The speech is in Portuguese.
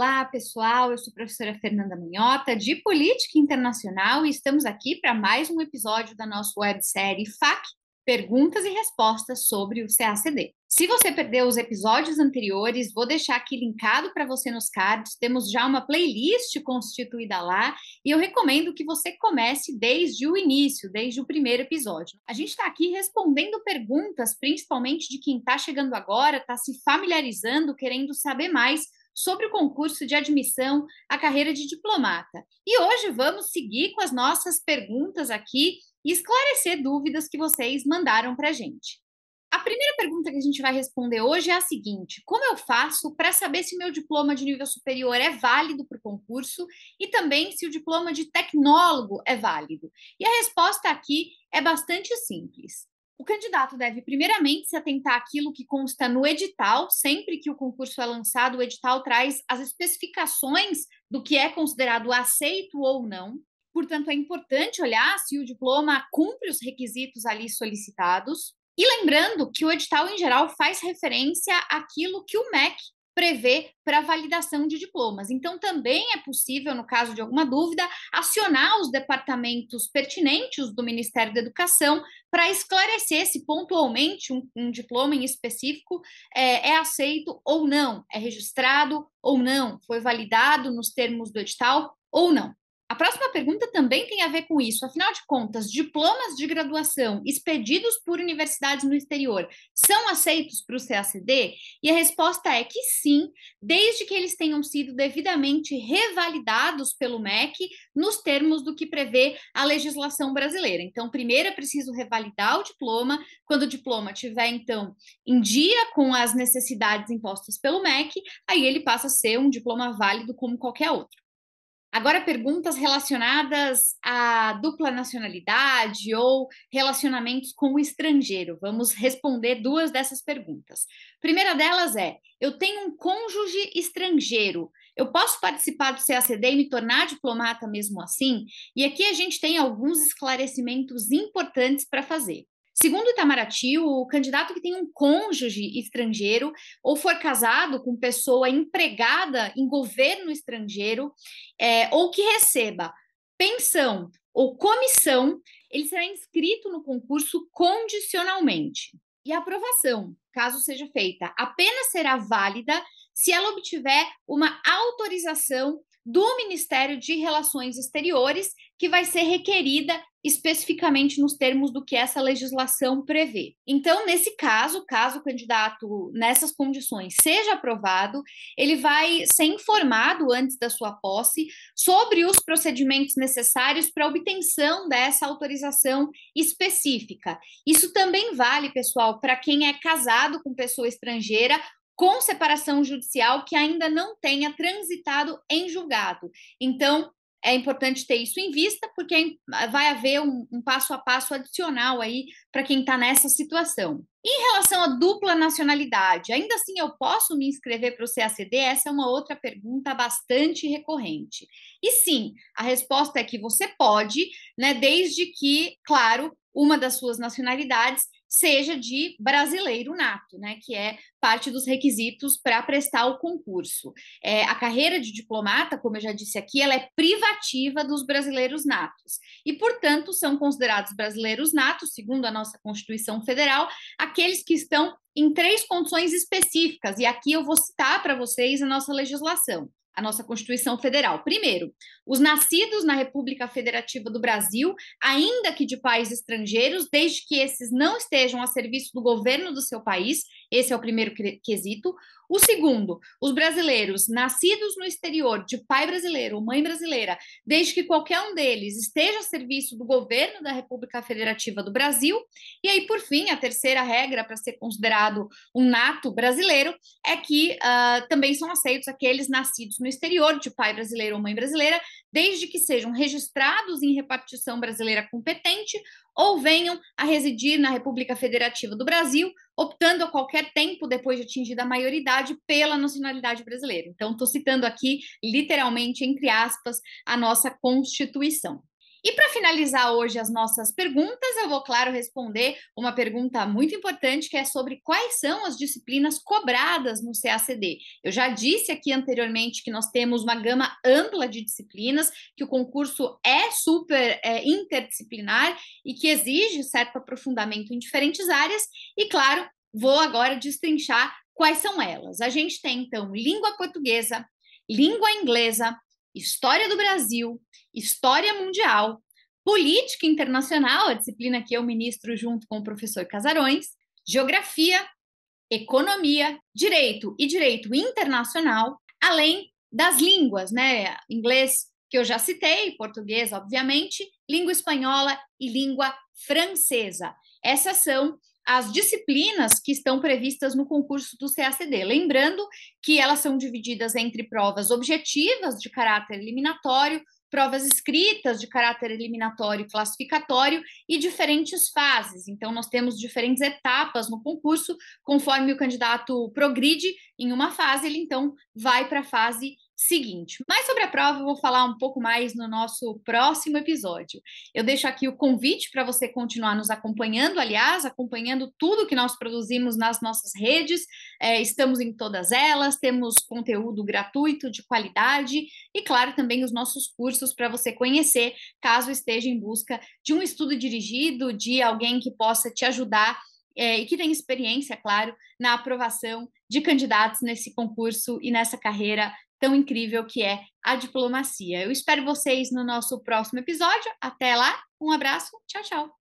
Olá, pessoal. Eu sou a professora Fernanda Munhota, de Política Internacional, e estamos aqui para mais um episódio da nossa websérie FAC Perguntas e Respostas sobre o CACD. Se você perdeu os episódios anteriores, vou deixar aqui linkado para você nos cards. Temos já uma playlist constituída lá e eu recomendo que você comece desde o início, desde o primeiro episódio. A gente está aqui respondendo perguntas, principalmente de quem está chegando agora, está se familiarizando, querendo saber mais sobre o concurso de admissão à carreira de diplomata. E hoje vamos seguir com as nossas perguntas aqui e esclarecer dúvidas que vocês mandaram para a gente. A primeira pergunta que a gente vai responder hoje é a seguinte: como eu faço para saber se meu diploma de nível superior é válido para o concurso e também se o diploma de tecnólogo é válido? E a resposta aqui é bastante simples. O candidato deve, primeiramente, se atentar àquilo que consta no edital. Sempre que o concurso é lançado, o edital traz as especificações do que é considerado aceito ou não. Portanto, é importante olhar se o diploma cumpre os requisitos ali solicitados. E lembrando que o edital, em geral, faz referência àquilo que o MEC prevê para validação de diplomas. Então, também é possível, no caso de alguma dúvida, acionar os departamentos pertinentes do Ministério da Educação para esclarecer se pontualmente um, um diploma em específico é, é, aceito ou não, é registrado ou não, foi validado nos termos do edital ou não. A próxima pergunta também tem a ver com isso. Afinal de contas, diplomas de graduação expedidos por universidades no exterior são aceitos para o CACD? E a resposta é que sim, desde que eles tenham sido devidamente revalidados pelo MEC nos termos do que prevê a legislação brasileira. Então, primeiro é preciso revalidar o diploma. Quando o diploma tiver, então, em dia com as necessidades impostas pelo MEC, aí ele passa a ser um diploma válido como qualquer outro. Agora, perguntas relacionadas à dupla nacionalidade ou relacionamentos com o estrangeiro. Vamos responder duas dessas perguntas. primeira delas é: eu tenho um cônjuge estrangeiro. Eu posso participar do CACD e me tornar diplomata mesmo assim? E aqui a gente tem alguns esclarecimentos importantes para fazer. Segundo o Itamaraty, o candidato que tem um cônjuge estrangeiro ou for casado com pessoa empregada em governo estrangeiro é, ou que receba pensão ou comissão, ele será inscrito no concurso condicionalmente. E a aprovação, caso seja feita, apenas será válida se ela obtiver uma autorização do Ministério de Relações Exteriores que vai ser requerida especificamente nos termos do que essa legislação prevê. Então, nesse caso, caso o candidato nessas condições seja aprovado, ele vai ser informado antes da sua posse sobre os procedimentos necessários para obtenção dessa autorização específica. Isso também vale, pessoal, para quem é casado com pessoa estrangeira com separação judicial que ainda não tenha transitado em julgado. Então, é importante ter isso em vista, porque ah, vai haver um, um passo a passo adicional aí para quem está nessa situação. Em relação à dupla nacionalidade, ainda assim eu posso me inscrever para o CACD? Essa é uma outra pergunta bastante recorrente. E sim, a resposta é que você pode, né? Desde que, claro, uma das suas nacionalidades seja de brasileiro nato, né, que é parte dos requisitos para prestar o concurso. É, a carreira de diplomata, como eu já disse aqui, ela é privativa dos brasileiros natos e, portanto, são considerados brasileiros natos, segundo a nossa Constituição Federal, aqueles que estão em três condições específicas, e aqui eu vou citar para vocês a nossa legislação a nossa Constituição Federal. Primeiro, os nascidos na República Federativa do Brasil, ainda que de pais estrangeiros, desde que esses não estejam a serviço do governo do seu país esse é o primeiro quesito. O segundo, os brasileiros nascidos no exterior, de pai brasileiro ou mãe brasileira, desde que qualquer um deles esteja a serviço do governo da República Federativa do Brasil. E aí, por fim, a terceira regra para ser considerado um nato brasileiro é que uh, também são aceitos aqueles nascidos no exterior, de pai brasileiro ou mãe brasileira, desde que sejam registrados em repartição brasileira competente ou venham a residir na República Federativa do Brasil, optando a qualquer tempo depois de atingida a maioridade pela nacionalidade brasileira. Então, estou citando aqui, literalmente, entre aspas, a nossa Constituição. E para finalizar hoje as nossas perguntas, eu vou, claro, responder uma pergunta muito importante que é sobre quais são as disciplinas cobradas no CACD. Eu já disse aqui anteriormente que nós temos uma gama ampla de disciplinas, que o concurso é super é, interdisciplinar e que exige certo aprofundamento em diferentes áreas, e claro, vou agora destrinchar quais são elas. A gente tem então língua portuguesa, língua inglesa, história do Brasil, história mundial, política internacional, a disciplina que eu ministro junto com o professor Casarões, geografia, economia, direito e direito internacional, além das línguas, né? Inglês, que eu já citei, português, obviamente, língua espanhola e língua francesa. Essas são as disciplinas que estão previstas no concurso do CACD. Lembrando que elas são divididas entre provas objetivas de caráter eliminatório, provas escritas de caráter eliminatório e classificatório e diferentes fases. Então, nós temos diferentes etapas no concurso, conforme o candidato progride em uma fase, ele então vai para a fase seguinte. Mais sobre a prova, eu vou falar um pouco mais no nosso próximo episódio. Eu deixo aqui o convite para você continuar nos acompanhando, aliás, acompanhando tudo que nós produzimos nas nossas redes. É, estamos em todas elas, temos conteúdo gratuito, de qualidade, e, claro, também os nossos cursos para você conhecer, caso esteja em busca de um estudo dirigido, de alguém que possa te ajudar. É, e que tem experiência, claro, na aprovação de candidatos nesse concurso e nessa carreira tão incrível que é a diplomacia. Eu espero vocês no nosso próximo episódio. Até lá, um abraço, tchau, tchau.